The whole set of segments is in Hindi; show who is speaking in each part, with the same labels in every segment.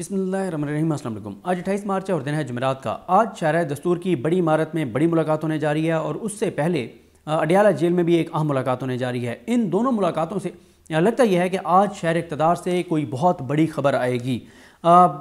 Speaker 1: अस्सलाम वालेकुम आज अट्ठाईस मार्च और दिन है जुमेरात का आज शायर दस्तूर की बड़ी इमारत में बड़ी मुलाकात होने जा रही है और उससे पहले अडियाला जेल में भी एक अहम मुलाकात होने जा रही है इन दोनों मुलाकातों से लगता यह है कि आज शहर इकतदार से कोई बहुत बड़ी खबर आएगी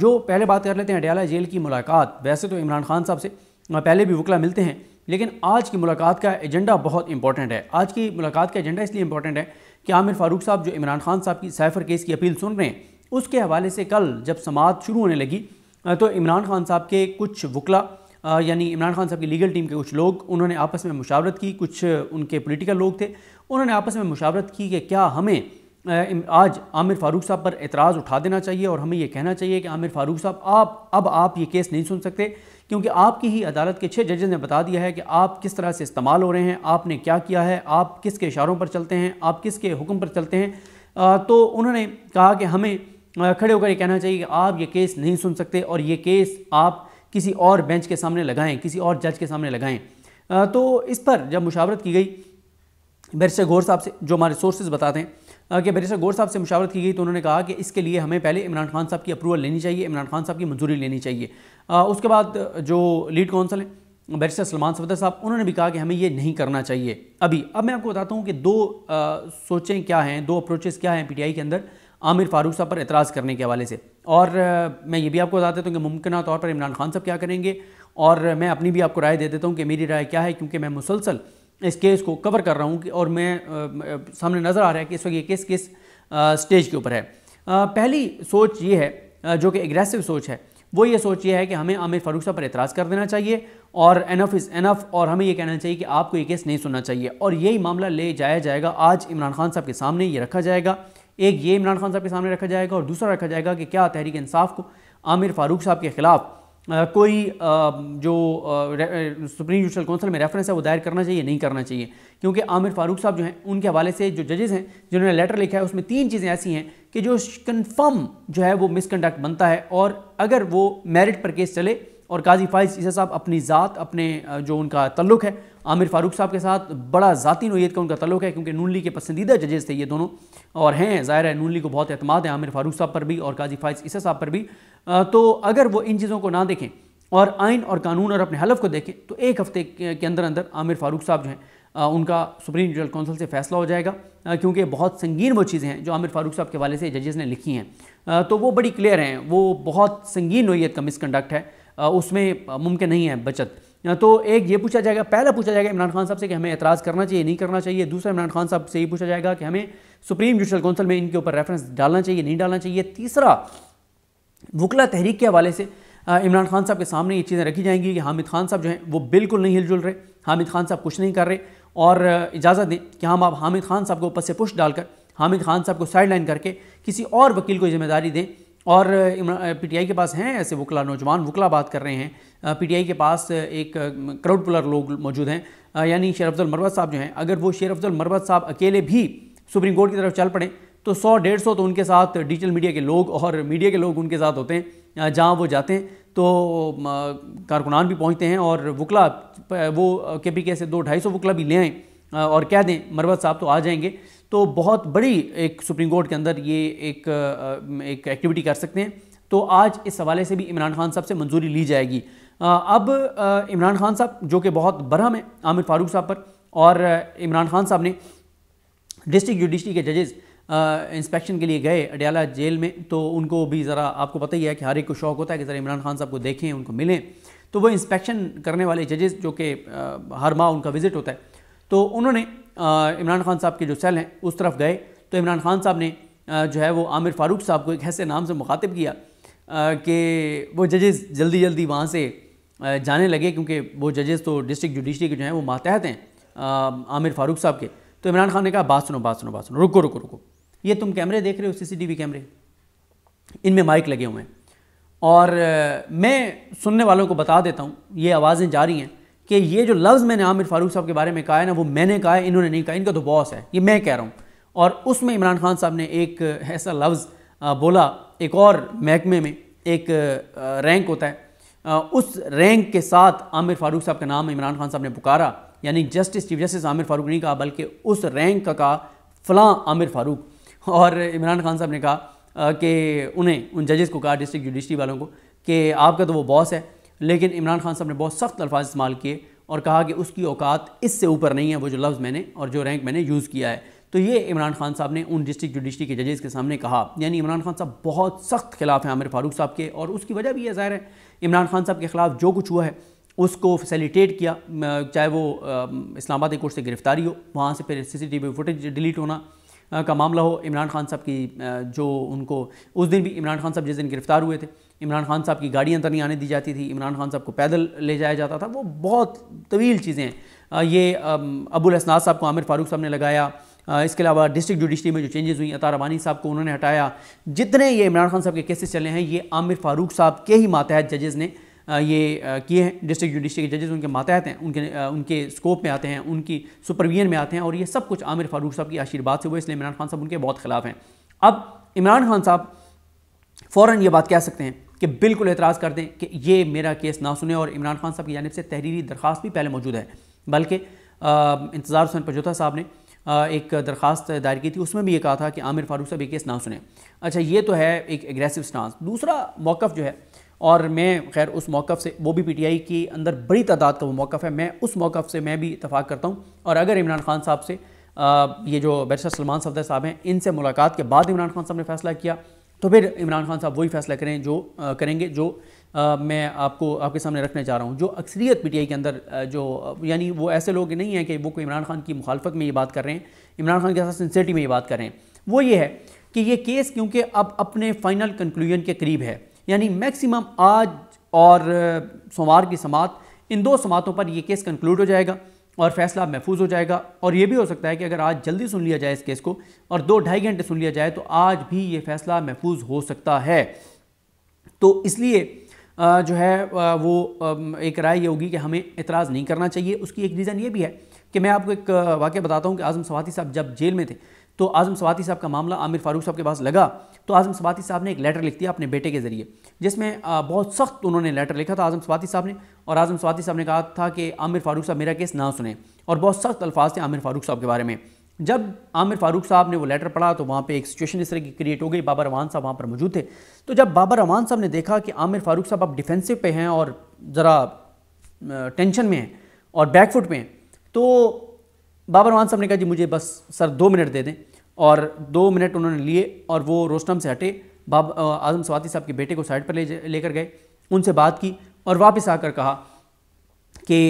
Speaker 1: जो पहले बात कर लेते हैं अडियाला जेल की मुलाकात वैसे तो इमरान खान साहब से पहले भी वकला मिलते हैं लेकिन आज की मुलाकात का एजेंडा बहुत इंपॉर्टेंट है आज की मुलाकात का एजेंडा इसलिए इंपॉर्टेंट है कि आमिर फारूक साहब जो इमरान खान साहब की सैफर केस की अपील सुन रहे हैं उसके हवाले से कल जब समात शुरू होने लगी तो इमरान खान साहब के कुछ वकला यानी इमरान खान साहब की लीगल टीम के कुछ लोग उन्होंने आपस में मुशावरत की कुछ उनके पोलिटिकल लोग थे उन्होंने आपस में मुशावरत की कि क्या हमें आज आमिर फ़ारूक साहब पर एतराज़ उठा देना चाहिए और हमें यह कहना चाहिए कि आमिर फ़ारूक साहब आप अब आप ये केस नहीं सुन सकते क्योंकि आपकी ही अदालत के छः जजेज़ ने बता दिया है कि आप किस तरह से इस्तेमाल हो रहे हैं आपने क्या किया है आप किसके इशारों पर चलते हैं आप किसके हुक्म पर चलते हैं तो उन्होंने कहा कि हमें खड़े होकर ये कहना चाहिए कि आप ये केस नहीं सुन सकते और ये केस आप किसी और बेंच के सामने लगाएं किसी और जज के सामने लगाएं तो इस पर जब मुशावरत की गई बैरिस्टर गौर साहब से जो हमारे सोर्सेज बताते हैं कि बैरिस्टर गौर साहब से मुशावरत की गई तो उन्होंने कहा कि इसके लिए हमें पहले इमरान खान साहब की अप्रूवल लेनी चाहिए इमरान खान साहब की मंजूरी लेनी चाहिए उसके बाद जो लीड काउंसिल हैं बैरिस्टर सलमान सफदर साहब उन्होंने भी कहा कि हमें ये नहीं करना चाहिए अभी अब मैं आपको बताता हूँ कि दो सोचें क्या हैं दो अप्रोचेस क्या हैं आई के अंदर आमिर फारूक साहब पर एतराज़ करने के हवाले से और मैं ये भी आपको बता देता तो हूँ कि मुमकिन तौर पर इमरान खान साहब क्या करेंगे और मैं अपनी भी आपको राय दे देता हूँ कि मेरी राय क्या है क्योंकि मैं मुसलसल इस केस को कवर कर रहा हूँ और मैं सामने नज़र आ रहा है कि इस वक्त ये केस किस स्टेज के ऊपर है पहली सोच ये है जो कि एग्रेसिव सोच है वो ये सोच ये है कि हमें आमिर फारूक साहब पर एतराज़ कर देना चाहिए और एनफ इज़ एनफ और हमें ये कहना चाहिए कि आपको ये केस नहीं सुनना चाहिए और यही मामला ले जाया जाएगा आज इमरान खान साहब के सामने ये रखा जाएगा एक ये इमरान खान साहब के सामने रखा जाएगा और दूसरा रखा जाएगा कि क्या तहरीक इंसाफ को आमिर फारूक साहब के ख़िलाफ़ कोई जो सुप्रीम जुडिशल काउंसिल में रेफरेंस है वो दायर करना चाहिए नहीं करना चाहिए क्योंकि आमिर फारूक साहब जो हैं उनके हवाले से जो जजेस हैं जिन्होंने लेटर लिखा है उसमें तीन चीज़ें ऐसी हैं कि जो कन्फर्म जो है वो मिसकंडक्ट बनता है और अगर वो मेरिट पर केस चले और काजी फाइज ईसा साहब अपनी ज़ात अपने जो उनका तल्लुक है आमिर फारूक साहब के साथ बड़ा ज़ाती नोयत का उनका तल्लक है क्योंकि नून लीग के पसंदीदा जजेस थे ये दोनों और हैं ज़ाहिर है नून लीग को बहुत अतमाद है आमिर फारूक साहब पर भी और काजी फायज इस साहब पर भी तो अगर वो इन चीज़ों को ना देखें और आइन और कानून और अपने हलफ को देखें तो एक हफ्ते के अंदर अंदर आमिर फारूक साहब जो हैं उनका सुप्रीम जुडल काउंसिल से फैसला हो जाएगा क्योंकि बहुत संगीन वो चीज़ें हैं जो आमिर फारूक साहब के वाले से जजेस ने लिखी हैं तो वो बड़ी क्लियर हैं वो बहुत संगीन नोयत का मिसकंडक्ट है उसमें मुमकिन नहीं है बचत तो एक ये पूछा जाएगा पहला पूछा जाएगा इमरान खान साहब से कि हमें एतराज़ करना चाहिए नहीं करना चाहिए दूसरा इमरान खान साहब से ये पूछा जाएगा कि हमें सुप्रीम जुडिशल काउंसिल में इनके ऊपर रेफरेंस डालना चाहिए नहीं डालना चाहिए तीसरा वकला तहरीक के हवाले से इमरान खान साहब के सामने ये चीज़ें रखी जाएंगी कि हामिद खान साहब जो हैं वो बिल्कुल नहीं हिलजुल रहे हामिद खान साहब कुछ नहीं कर रहे और इजाज़त दें कि हम आप हामिद खान साहब को ऊपर से पुश डालकर हामिद खान साहब को साइड लाइन करके किसी और वकील को जिम्मेदारी दें और पीटीआई के पास हैं ऐसे वकला नौजवान वकला बात कर रहे हैं पीटीआई के पास एक क्राउड पुलर लोग मौजूद हैं यानी शेर अफजल मरवत साहब जो हैं अगर वो शेर अफजल मरवत साहब अकेले भी सुप्रीम कोर्ट की तरफ चल पड़े तो सौ डेढ़ सौ तो उनके साथ डिजिटल मीडिया के लोग और मीडिया के लोग उनके साथ होते हैं जहाँ वो जाते हैं तो कारकुनान भी पहुँचते हैं और वकला वो के पी के से दो ढाई सौ वकला भी ले आएँ और कह दें मरवत साहब तो आ जाएंगे तो बहुत बड़ी एक सुप्रीम कोर्ट के अंदर ये एक एक एक्टिविटी कर सकते हैं तो आज इस हवाले से भी इमरान खान साहब से मंजूरी ली जाएगी अब इमरान खान साहब जो कि बहुत बरहम है आमिर फारूक साहब पर और इमरान खान साहब ने डिस्ट्रिक्ट जुडिशरी के जजेस इंस्पेक्शन के लिए गए अडियाला जेल में तो उनको भी ज़रा आपको पता ही है कि हर एक को शौक़ होता है कि ज़रा इमरान खान साहब को देखें उनको मिलें तो वो इंस्पेक्शन करने वाले जजेस जो कि हर माह उनका विज़िट होता है तो उन्होंने इमरान खान साहब के जो सेल हैं उस तरफ गए तो इमरान खान साहब ने जो है वो आमिर फ़ारूक साहब को एक ऐसे नाम से मुखातिब किया कि वो जजेस जल्दी जल्दी वहाँ से जाने लगे क्योंकि वो जजेस तो डिस्ट्रिक्ट जुडिशरी के जो हैं वो मातहत हैं आमिर फ़ारूक साहब के तो इमरान खान ने कहा बात सुनो बात सुनो बात सुनो रुको रुको रुको ये तुम कैमरे देख रहे हो वी कैमरे इनमें माइक लगे हुए हैं और मैं सुनने वालों को बता देता हूँ ये आवाज़ें जा रही हैं कि ये जो लफ्ज़ मैंने आमिर फारूक साहब के बारे में कहा है ना वो मैंने कहा है इन्होंने नहीं कहा इनका तो बॉस है ये मैं कह रहा हूँ और उसमें इमरान खान साहब ने एक ऐसा लफ्ज़ बोला एक और महकमे में एक रैंक होता है उस रैंक के साथ आमिर फारूक साहब का नाम इमरान खान साहब ने पुकारा यानी justice chief justice Aamir Farooq नहीं कहा बल्कि उस रैंक का कहा फ़लाँ आमिर फारूक और इमरान खान साहब ने कहा कि उन्हें उन जजेस को कहा डिस्ट्रिक्ट जुडिशरी वालों को कि आपका तो वो बॉस है लेकिन इमरान खान साहब ने बहुत सख्त अल्फाज इस्तेमाल किए और कहा कि उसकी औकात इससे ऊपर नहीं है वो जो लफ्ज़ मैंने और जो रैंक मैंने यूज़ किया है तो ये इमरान खान साहब ने उन डिस्ट्रिक्ट जुडिशरी के जजेस के सामने कहा यानी इमरान खान साहब बहुत सख्त खिलाफ हैं आमिर फारूक साहब के और उसकी वजह भी यह ज़ाहिर है इमरान खान साहब के ख़िलाफ़ जो कुछ हुआ है उसको फैसिलिटेट किया चाहे वो इस्लामाबाद कोर्ट से गिरफ्तारी हो वहाँ से फिर सीसीटीवी फुटेज डिलीट होना का मामला हो इमरान खान साहब की जो उनको उस दिन भी इमरान खान साहब जिस दिन गिरफ्तार हुए थे इमरान खान साहब की गाड़ी अंदर तो नहीं आने दी जाती थी इमरान खान साहब को पैदल ले जाया जाता था वो बहुत तवील चीज़ें हैं ये अबुल असनाज साहब को आमिर फारूक साहब ने लगाया इसके अलावा डिस्ट्रिक्ट जुडिशरी में जो चेंजेस हुई अतार अबानी साहब को उन्होंने हटाया जितने ये इमरान खान साहब के केसेस चले हैं ये आमिर फारूक साहब के ही मातहत जजेज़ ने ये किए हैं डिस्ट्रिक्ट जुडिशरी के जजेस उनके मातहत हैं उनके उनके स्कोप में आते हैं उनकी सुपरविजन में आते हैं और ये सब कुछ आमिर फारूक साहब की आशीर्वाद से हुए इसलिए इमरान खान साहब उनके बहुत खिलाफ हैं अब इमरान खान साहब फ़ौर ये बात कह सकते हैं कि बिल्कुल एतराज़ कर दें कि ये मेरा केस ना सुने और इमरान खान साहब की जानब से तहरीरी दरख्वास्त भी पहले मौजूद है बल्कि इंतज़ार हुसैन पजोता साहब ने एक दरख्वास्त दायर की थी उसमें भी ये कहा था कि आमिर फारूक साहब ये केस ना सुने अच्छा ये तो है एक एग्रेसिव स्टांस दूसरा मौक़ जो है और मैं खैर उस मौक़ से वो भी पीटीआई के अंदर बड़ी तादाद का वो मौक़ है मैं उस मौक़ से मैं भी इतफाक़ करता हूँ और अगर इमरान खान साहब से आ, ये जो बैरसा सलमान सफदर साहब हैं इनसे मुलाकात के बाद इमरान खान साहब ने फैसला किया तो फिर इमरान खान साहब वही फैसला करें जो आ, करेंगे जो आ, मैं आपको आपके सामने रखने जा रहा हूँ जो अक्सरियत पीटीआई के अंदर जो यानी वो ऐसे लोग नहीं हैं कि वो कोई इमरान खान की मुखालफत में ये बात कर रहे हैं इमरान खान के साथ सिंसियरिटी में ये बात कर रहे हैं वो ये है कि ये केस क्योंकि अब अपने फाइनल कंक्लूजन के करीब है यानी मैक्सिमम आज और सोमवार की समात इन दो समातों पर यह केस कंक्लूड हो जाएगा और फैसला महफूज हो जाएगा और यह भी हो सकता है कि अगर आज जल्दी सुन लिया जाए इस केस को और दो ढाई घंटे सुन लिया जाए तो आज भी ये फैसला महफूज हो सकता है तो इसलिए जो है वो एक राय ये होगी कि हमें इतराज़ नहीं करना चाहिए उसकी एक रीज़न ये भी है कि मैं आपको एक वाक्य बताता हूँ कि आज़म सवाती साहब जब जेल में थे तो आज़म सवाती साहब का मामला आमिर फारूक साहब के पास लगा तो आज़म सवाती साहब ने एक लेटर लिख दिया अपने बेटे के ज़रिए जिसमें बहुत सख्त उन्होंने लेटर लिखा था आज़म सवाती साहब ने और आज़म सवाती साहब ने कहा था कि आमिर फारूक साहब मेरा केस ना सुने और बहुत सख्त अल्फाज थे आमिर फारूक साहब के बारे में जब आमिर फारूक साहब ने वो लेटर पढ़ा तो वहाँ पे एक सिचुएशन इस तरह की क्रिएट हो गई बाबर रवान साहब वहाँ पर मौजूद थे तो जब बाबर रवान साहब ने देखा कि आमिर फारूक साहब अब डिफेंसिव पे हैं और ज़रा टेंशन में हैं और बैकफुट में हैं तो बाबर रवान साहब ने कहा जी मुझे बस सर दो मिनट दे दें और दो मिनट उन्होंने लिए और वो रोस्टम से हटे बाब आजम स्वाति साहब के बेटे को साइड पर ले लेकर गए उनसे बात की और वापस आकर कहा कि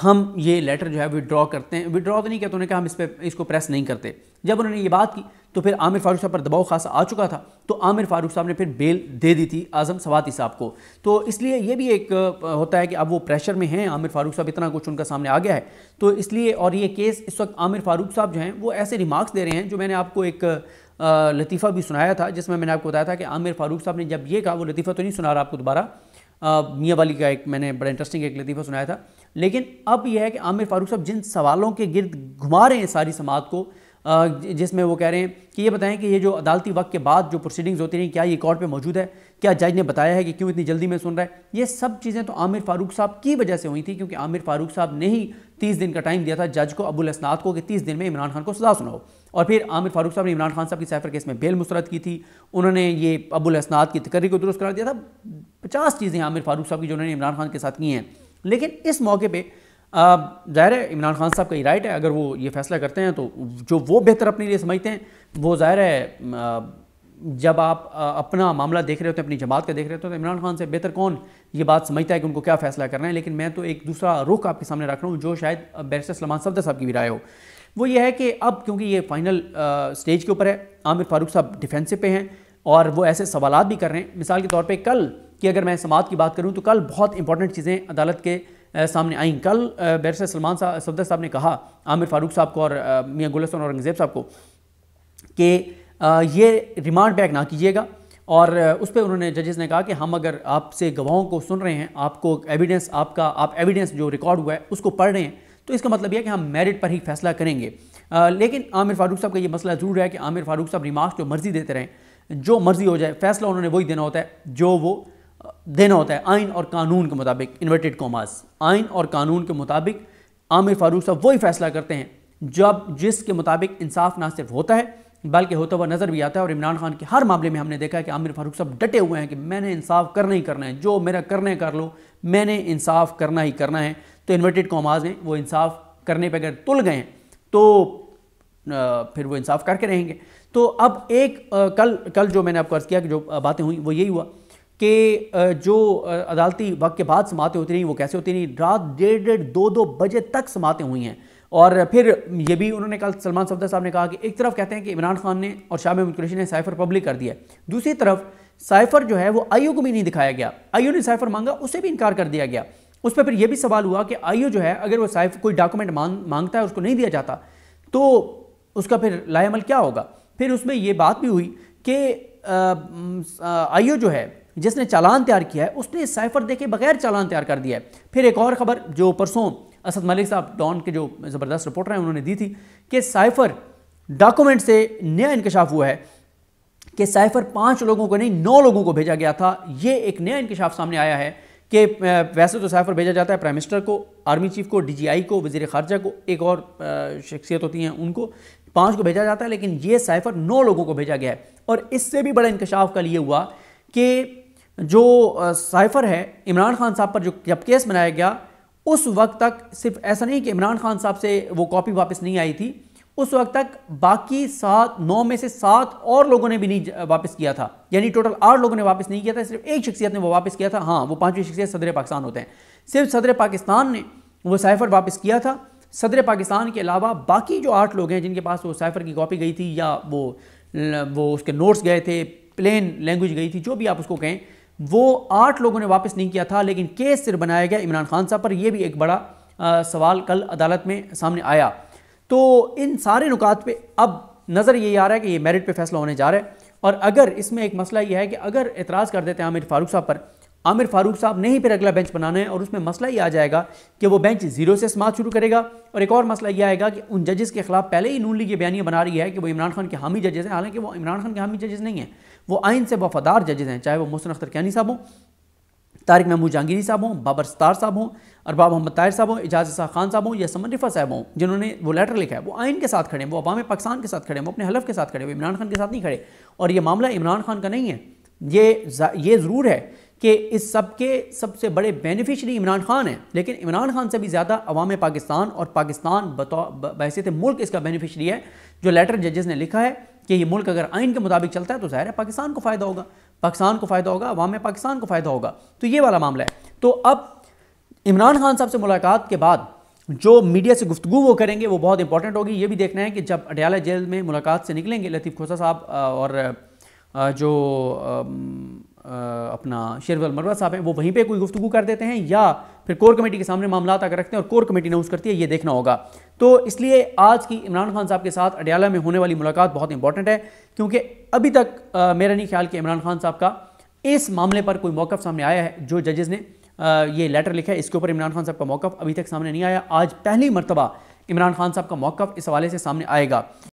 Speaker 1: हम ये लेटर जो है विड्रॉ करते हैं विड्रॉ तो नहीं किया तो उन्होंने कहा हम इस पर इसको प्रेस नहीं करते जब उन्होंने ये बात की तो फिर आमिर फारूक साहब पर दबाव खासा आ चुका था तो आमिर फारूक साहब ने फिर बेल दे दी थी आजम सवाती साहब को तो इसलिए ये भी एक होता है कि अब वो प्रेशर में हैं आमिर फारूक साहब इतना कुछ उनका सामने आ गया है तो इसलिए और ये केस इस वक्त आमिर फारूक साहब जो हैं वो ऐसे रिमार्क्स दे रहे हैं जो मैंने आपको एक लतीफ़ा भी सुनाया था जिसमें मैंने आपको बताया था कि आमिर फारूक साहब ने जब ये कहा वो लतीफ़ा तो नहीं सुना रहा आपको दोबारा मियाँ वाली का एक मैंने बड़ा इंटरेस्टिंग एक लतीफ़ा सुनाया था लेकिन अब यह है कि आमिर फारूक साहब जिन सवालों के गिर्द घुमा रहे हैं सारी समाज को जिसमें वो कह रहे हैं कि ये बताएं कि ये जो अदालती वक्त के बाद जो प्रोसीडिंग्स होती रही क्या ये कोर्ट पे मौजूद है क्या जज ने बताया है कि क्यों इतनी जल्दी में सुन रहा है ये सब चीज़ें तो आमिर फारूक साहब की वजह से हुई थी क्योंकि आमिर फारूक साहब ने ही तीस दिन का टाइम दिया था जज को अबुल असनाद को कि तीस दिन में इमरान खान को सजा सुनाओ और फिर आमिर फारूक साहब ने इमरान खान साहब की सैफर केस में बेल मुस्रद की थी उन्होंने ये अबुल असनाद की तकर्री को दुरुस्त करार दिया था पचास चीज़ें आमिर फारूक साहब की जो उन्होंने इमरान खान के साथ की हैं लेकिन इस मौके पर ज़ाहिर है इमरान खान साहब का ही राइट है अगर वो ये फैसला करते हैं तो जो वो बेहतर अपने लिए समझते हैं वो ज़ाहिर है जब आप अपना मामला देख रहे होते हैं अपनी जमात का देख रहे होते हैं तो इमरान खान से बेहतर कौन ये बात समझता है कि उनको क्या फैसला करना है लेकिन मैं तो एक दूसरा रुख आपके सामने रख रहा हूँ जो शायद बैरिस्टर सलमान सफदर साहब की भी राय हो वो ये है कि अब क्योंकि ये फाइनल स्टेज के ऊपर है आमिर फारूक साहब डिफेंसिव पे हैं और वो ऐसे सवाल भी कर रहे हैं मिसाल के तौर पर कल कि अगर मैं समात की बात करूँ तो कल बहुत इंपॉर्टेंट चीज़ें अदालत के सामने आई कल बैरस सलमान साहब सफदर साहब ने कहा आमिर फारूक साहब को और मियाँ गुलस्तान औरंगज़ेब साहब को कि ये रिमांड बैक ना कीजिएगा और उस पर उन्होंने जजेस ने कहा कि हम अगर आपसे गवाहों को सुन रहे हैं आपको एविडेंस आपका आप एविडेंस जो रिकॉर्ड हुआ है उसको पढ़ रहे हैं तो इसका मतलब यह है कि हम मेरिट पर ही फैसला करेंगे आ, लेकिन आमिर फारूक साहब का ये मसला ज़रूर है कि आमिर फारूक साहब रिमार्क जो मर्ज़ी देते रहें जो मर्ज़ी हो जाए फैसला उन्होंने वही देना होता है जो वो देना होता है आइन और कानून के मुताबिक इन्वर्टेड कॉमास आइन और कानून के मुताबिक आमिर फारूक साहब वही फैसला करते हैं जब जिसके मुताबिक इंसाफ ना सिर्फ होता है बल्कि होता हुआ नज़र भी आता है और इमरान खान के हर मामले में हमने देखा है कि आमिर फारूक साहब डटे हुए हैं कि मैंने इंसाफ करना ही करना है जो मेरा करने कर लो मैंने इंसाफ करना ही करना है तो इन्वर्टेड कॉमाज हैं वो इंसाफ करने पर अगर तुल गए तो फिर वो इंसाफ करके रहेंगे तो अब एक कल कल जो मैंने आपको अर्ज़ किया कि जो बातें हुई वो यही हुआ कि जो अदालती वक्त के बाद समातें होती रहीं वो कैसे होती रहीं रात डेढ़ डेढ़ दो दो बजे तक समातें हुई हैं और फिर ये भी उन्होंने कल सलमान सफदर साहब ने कहा कि एक तरफ कहते हैं कि इमरान खान ने और शाह महमूद कुरेशी ने साइफर पब्लिक कर दिया दूसरी तरफ साइफर जो है वो आईओ को भी नहीं दिखाया गया आईओ ने साइफर मांगा उसे भी इनकार कर दिया गया उस पर फिर यह भी सवाल हुआ कि आईओ जो है अगर वो साइफर कोई डॉक्यूमेंट मांग मांगता है उसको नहीं दिया जाता तो उसका फिर लाएमल क्या होगा फिर उसमें यह बात भी हुई कि आईओ जो है जिसने चालान तैयार किया है उसने साइफर देखे बगैर चालान तैयार कर दिया है फिर एक और खबर जो परसों असद मलिक साहब डॉन के जो ज़बरदस्त रिपोर्टर हैं उन्होंने दी थी कि साइफर डॉक्यूमेंट से नया इंकशाफ हुआ है कि साइफर पाँच लोगों को नहीं नौ लोगों को भेजा गया था ये एक नया इंकशाफ सामने आया है कि वैसे तो साइफर भेजा जाता है प्राइम मिनिस्टर को आर्मी चीफ को डीजीआई को वजीर खारजा को एक और शख्सियत होती हैं उनको पाँच को भेजा जाता है लेकिन ये साइफर नौ लोगों को भेजा गया है और इससे भी बड़ा इंकशाफ कल ये हुआ कि जो साइफर है इमरान खान साहब पर जो जब केस बनाया गया उस वक्त तक सिर्फ ऐसा नहीं कि इमरान खान साहब से वो कॉपी वापस नहीं आई थी उस वक्त तक बाकी सात नौ में से सात और लोगों ने भी नहीं वापस किया था यानी टोटल आठ लोगों ने वापस नहीं किया था सिर्फ एक शख्सियत ने वो वापस किया था हाँ वो पांचवी शख्सियत सदर पाकिस्तान होते हैं सिर्फ सदर पाकिस्तान ने वो साइफर वापस किया था सदर पाकिस्तान के अलावा बाकी जो आठ लोग हैं जिनके पास वो साइफर की कॉपी गई थी या वो वो उसके नोट्स गए थे प्लेन लैंग्वेज गई थी जो भी आप उसको कहें वो आठ लोगों ने वापस नहीं किया था लेकिन केस सिर बनाया गया इमरान खान साहब पर यह भी एक बड़ा आ, सवाल कल अदालत में सामने आया तो इन सारे नुकात पे अब नज़र ये आ रहा है कि ये मेरिट पे फैसला होने जा रहा है और अगर इसमें एक मसला यह है कि अगर एतराज़ कर देते हैं आमिर फारूक साहब पर आमिर फारूक साहब ने ही फिर अगला बेंच बनाना है और उसमें मसला ये आ जाएगा कि वो बेंच जीरो से समाज शुरू करेगा और एक और मसला ये आएगा कि उन जजेस के खिलाफ पहले ही नून लीग ये बयानियाँ बना रही है कि वो इमरान खान के हामी जजेस हैं हालांकि वो इमरान खान के हामी जजेस नहीं हैं वो आइन से वफादार जजेस हैं चाहे वो मोहसिन अख्तर कैनी साहब हों तारिक महमूद जहांगीरी साहब हों बाबर सतार साहब हों अरबाब मोहम्मद ताहिर साहब हों एजाज खान साहब हों या समन रिफा साहब हों जिन्होंने वो लेटर लिखा है वो आइन के साथ खड़े हैं वो अवाम पाकिस्तान के साथ खड़े हैं वो अपने हलफ के साथ खड़े हैं वो इमरान खान के साथ नहीं खड़े और ये मामला इमरान खान का नहीं है ये ये ज़रूर है कि इस सब के सबसे बड़े बेनिफिशरी इमरान खान हैं लेकिन इमरान खान से भी ज़्यादा अवाम पाकिस्तान और पाकिस्तान बतौ बहसीत मुल्क इसका बेनिफिशरी है जो लेटर जजेस ने लिखा है कि ये मुल्क अगर आइन के मुताबिक चलता है तो ज़ाहिर है पाकिस्तान को फ़ायदा होगा पाकिस्तान को फ़ायदा होगा अवाम पाकिस्तान को फ़ायदा होगा तो ये वाला मामला है तो अब इमरान खान साहब से मुलाकात के बाद जो मीडिया से गुफ्तु वो करेंगे वो बहुत इंपॉर्टेंट होगी ये भी देखना है कि जब अडयाला जेल में मुलाकात से निकलेंगे लतीफ़ खोसा साहब और जो अपना शेरवल मरवा साहब हैं वो वहीं पे कोई गुफ्तु कर देते हैं या फिर कोर कमेटी के सामने मामला आकर रखते हैं और कोर कमेटी अनाउंस करती है ये देखना होगा तो इसलिए आज की इमरान खान साहब के साथ अडयाला में होने वाली मुलाकात बहुत इंपॉर्टेंट है क्योंकि अभी तक आ, मेरा नहीं ख्याल कि इमरान खान साहब का इस मामले पर कोई मौक़ सामने आया है जो जजेज़ ने आ, ये लेटर लिखा है इसके ऊपर इमरान खान साहब का मौक़ अभी तक सामने नहीं आया आज पहली मरतबा इमरान खान साहब का मौक़ इस हवाले से सामने आएगा